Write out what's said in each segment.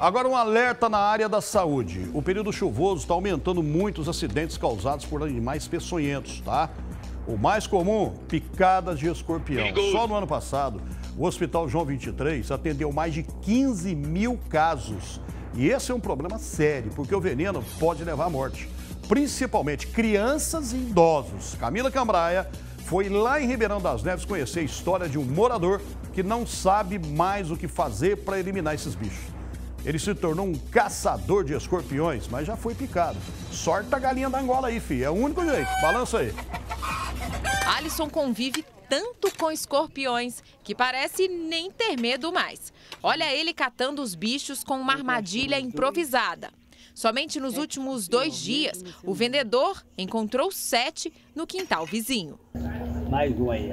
Agora um alerta na área da saúde. O período chuvoso está aumentando muito os acidentes causados por animais peçonhentos, tá? O mais comum, picadas de escorpião. Só no ano passado, o Hospital João 23 atendeu mais de 15 mil casos. E esse é um problema sério, porque o veneno pode levar à morte, principalmente crianças e idosos. Camila Cambraia foi lá em Ribeirão das Neves conhecer a história de um morador que não sabe mais o que fazer para eliminar esses bichos. Ele se tornou um caçador de escorpiões, mas já foi picado. Sorta a galinha da Angola aí, fi. É o único jeito. Balança aí. Alisson convive tanto com escorpiões que parece nem ter medo mais. Olha ele catando os bichos com uma armadilha improvisada. Somente nos últimos dois dias, o vendedor encontrou sete no quintal vizinho. Mais um aí.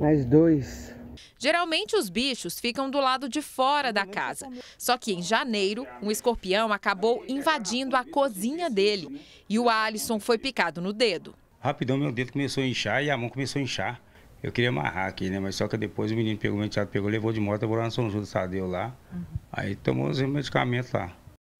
Mais dois. Geralmente os bichos ficam do lado de fora da casa. Só que em janeiro, um escorpião acabou invadindo a cozinha dele e o Alisson foi picado no dedo. Rapidão meu dedo começou a inchar e a mão começou a inchar. Eu queria amarrar aqui, né? Mas só que depois o menino pegou o penteado, pegou, levou de moto, eu vou lá no São Judas Tadeu lá. Uhum. Aí tomou os medicamentos lá.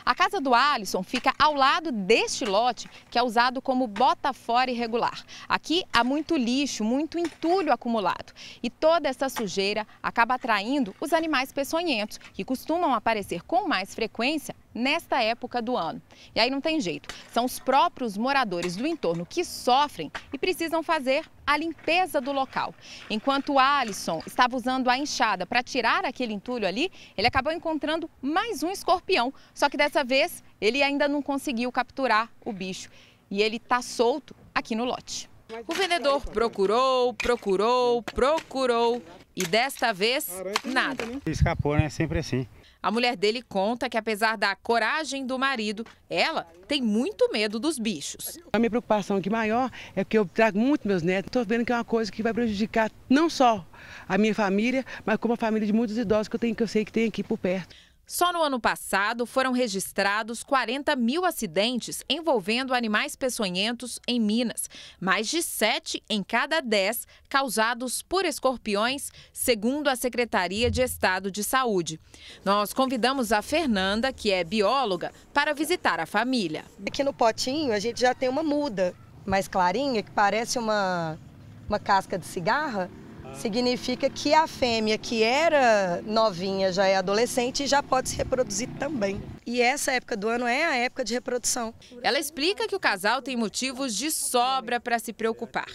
A casa do Alisson fica ao lado deste lote que é usado como bota-fora irregular. Aqui há muito lixo, muito entulho acumulado. E toda essa sujeira acaba atraindo os animais peçonhentos, que costumam aparecer com mais frequência nesta época do ano. E aí não tem jeito, são os próprios moradores do entorno que sofrem e precisam fazer a limpeza do local. Enquanto Alisson estava usando a enxada para tirar aquele entulho ali, ele acabou encontrando mais um escorpião, só que dessa vez ele ainda não conseguiu capturar o bicho e ele está solto aqui no lote. O vendedor procurou, procurou, procurou e desta vez nada. Escapou, né? Sempre assim. A mulher dele conta que, apesar da coragem do marido, ela tem muito medo dos bichos. A minha preocupação aqui maior é que eu trago muito meus netos. Estou vendo que é uma coisa que vai prejudicar não só a minha família, mas como a família de muitos idosos que eu, tenho, que eu sei que tem aqui por perto. Só no ano passado foram registrados 40 mil acidentes envolvendo animais peçonhentos em Minas, mais de 7 em cada 10 causados por escorpiões, segundo a Secretaria de Estado de Saúde. Nós convidamos a Fernanda, que é bióloga, para visitar a família. Aqui no potinho a gente já tem uma muda mais clarinha, que parece uma, uma casca de cigarra, Significa que a fêmea que era novinha já é adolescente e já pode se reproduzir também. E essa época do ano é a época de reprodução. Ela explica que o casal tem motivos de sobra para se preocupar.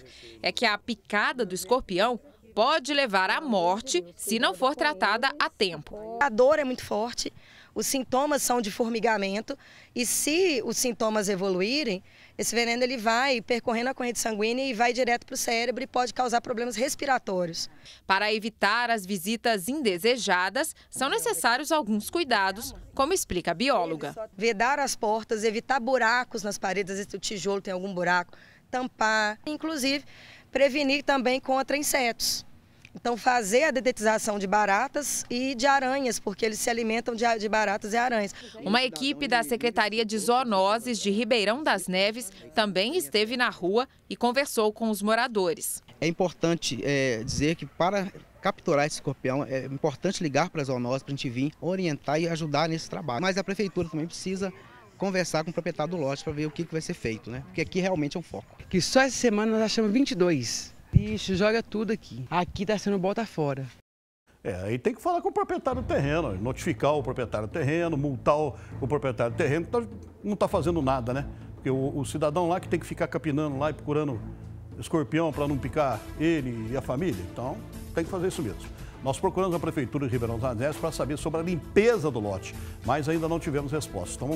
É que a picada do escorpião pode levar à morte se não for tratada a tempo. A dor é muito forte, os sintomas são de formigamento e se os sintomas evoluírem, esse veneno ele vai percorrendo a corrente sanguínea e vai direto para o cérebro e pode causar problemas respiratórios. Para evitar as visitas indesejadas, são necessários alguns cuidados, como explica a bióloga. Vedar as portas, evitar buracos nas paredes, se o tijolo tem algum buraco, tampar, inclusive prevenir também contra insetos. Então, fazer a dedetização de baratas e de aranhas, porque eles se alimentam de, baratas e aranhas. Uma equipe da Secretaria de Zoonoses de Ribeirão das Neves também esteve na rua e conversou com os moradores. É importante é, dizer que para capturar esse escorpião, é importante ligar para as zoonoses para a gente vir orientar e ajudar nesse trabalho. Mas a prefeitura também precisa conversar com o proprietário do lote para ver o que, que vai ser feito, né? Porque aqui realmente é um foco. Que só essa semana nós achamos 22 lixo, joga tudo aqui. Aqui está sendo bota fora. É, aí tem que falar com o proprietário do terreno, notificar o proprietário do terreno, multar o, proprietário do terreno, que tá, não está fazendo nada, né? Porque o, o, cidadão lá que tem que ficar capinando lá e procurando escorpião para não picar ele e a família, então tem que fazer isso mesmo. Nós procuramos a Prefeitura de Ribeirão dos Anéis para saber sobre a limpeza do lote, mas ainda não tivemos resposta. Então,